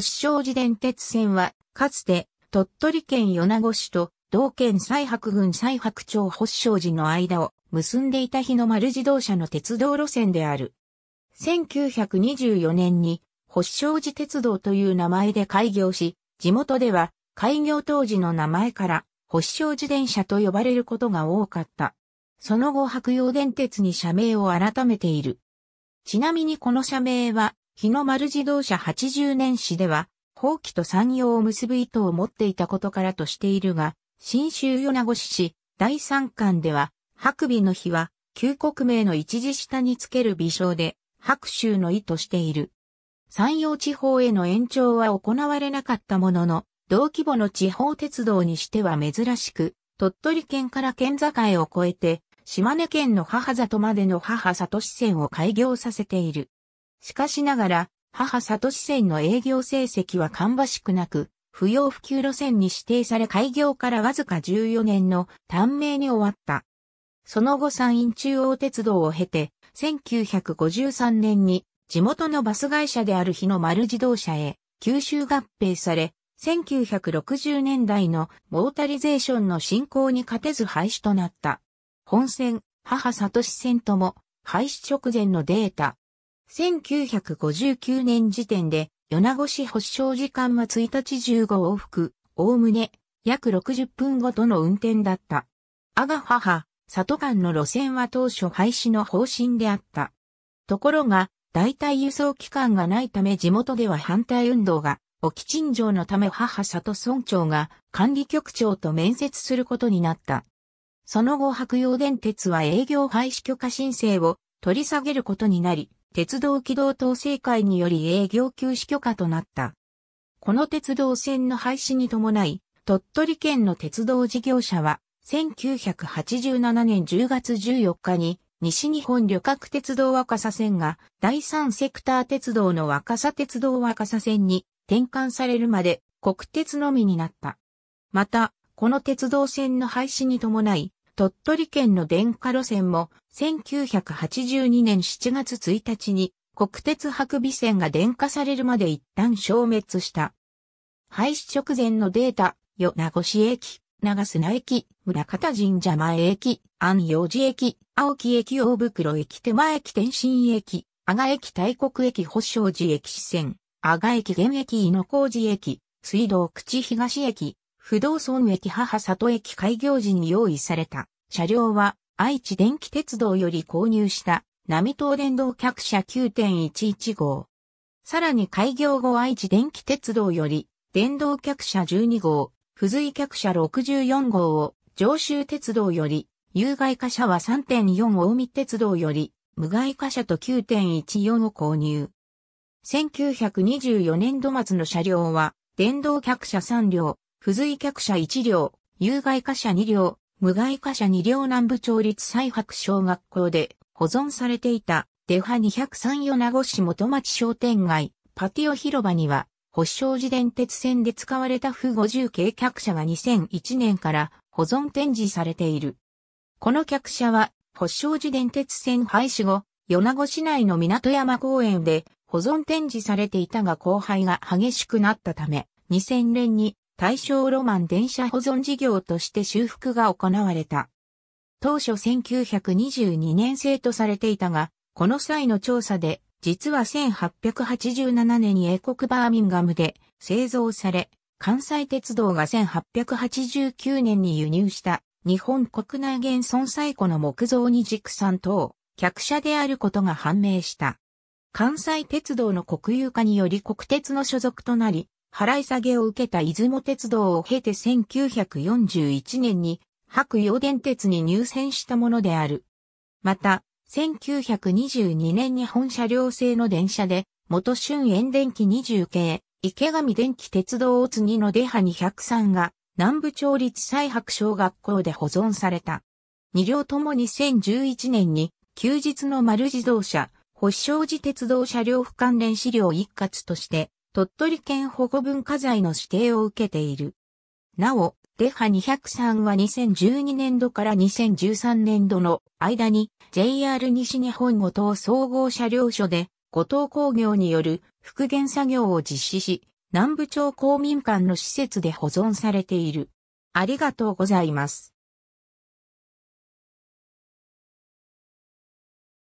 星正寺電鉄線は、かつて、鳥取県米子市と、同県西白郡西白町星正寺の間を結んでいた日の丸自動車の鉄道路線である。1924年に、星正寺鉄道という名前で開業し、地元では、開業当時の名前から、星正寺電車と呼ばれることが多かった。その後白洋電鉄に社名を改めている。ちなみにこの社名は日の丸自動車80年史では、法規と山陽を結ぶ意図を持っていたことからとしているが、新州米子市市第三巻では、白尾の日は、旧国名の一時下につける微笑で、白州の意図している。山陽地方への延長は行われなかったものの、同規模の地方鉄道にしては珍しく、鳥取県から県境を越えて、島根県の母里までの母里支線を開業させている。しかしながら、母里支線の営業成績は芳しくなく、不要不急路線に指定され開業からわずか14年の短命に終わった。その後山陰中央鉄道を経て、1953年に地元のバス会社である日の丸自動車へ吸収合併され、1960年代のモータリゼーションの進行に勝てず廃止となった。本線、母里支線とも廃止直前のデータ、1959年時点で、米子市発祥時間は1日15往復、おおむね、約60分ごとの運転だった。阿賀母、里間の路線は当初廃止の方針であった。ところが、代替輸送機関がないため地元では反対運動が、沖陳情のため母里村長が管理局長と面接することになった。その後白洋電鉄は営業廃止許可申請を取り下げることになり、鉄道軌動統制会により営業休止許可となった。この鉄道線の廃止に伴い、鳥取県の鉄道事業者は、1987年10月14日に、西日本旅客鉄道若狭線が第三セクター鉄道の若狭鉄道若狭線に転換されるまで国鉄のみになった。また、この鉄道線の廃止に伴い、鳥取県の電化路線も1982年7月1日に国鉄白備線が電化されるまで一旦消滅した。廃止直前のデータ、与名越駅、長砂駅、村方神社前駅、安陽寺駅、青木駅大袋駅手前駅天津駅、阿賀駅大国駅保障寺駅支線、阿賀駅現駅井の工事駅、水道口東駅、不動村駅母里駅開業時に用意された車両は愛知電気鉄道より購入した並東電動客車9.11号。さらに開業後愛知電気鉄道より電動客車12号、付随客車64号を上州鉄道より有害貨車は3.4大見鉄道より無害貨車と9.14を購入。1924年度末の車両は電動客車3両、付随客車1両、有害貨車2両、無害貨車2両南部町立西白小学校で保存されていた、デファ203米子市元町商店街、パティオ広場には、保証寺電鉄線で使われた負50系客車が2001年から保存展示されている。この客車は、保証寺電鉄線廃止後、米子市内の港山公園で保存展示されていたが荒廃が激しくなったため、2000年に大正ロマン電車保存事業として修復が行われた。当初1922年生とされていたが、この際の調査で、実は1887年に英国バーミンガムで製造され、関西鉄道が1889年に輸入した日本国内現存最古の木造に軸産等、客車であることが判明した。関西鉄道の国有化により国鉄の所属となり、払い下げを受けた出雲鉄道を経て1941年に白洋電鉄に入線したものである。また、1922年に本車両製の電車で、元春園電機20系、池上電機鉄道を次の出派203が、南部町立西白小学校で保存された。二両とも2011年に、休日の丸自動車、保証寺鉄道車両不関連資料一括として、鳥取県保護文化財の指定を受けている。なお、デハ203は2012年度から2013年度の間に JR 西日本五島総合車両所で五島工業による復元作業を実施し、南部町公民館の施設で保存されている。ありがとうございます。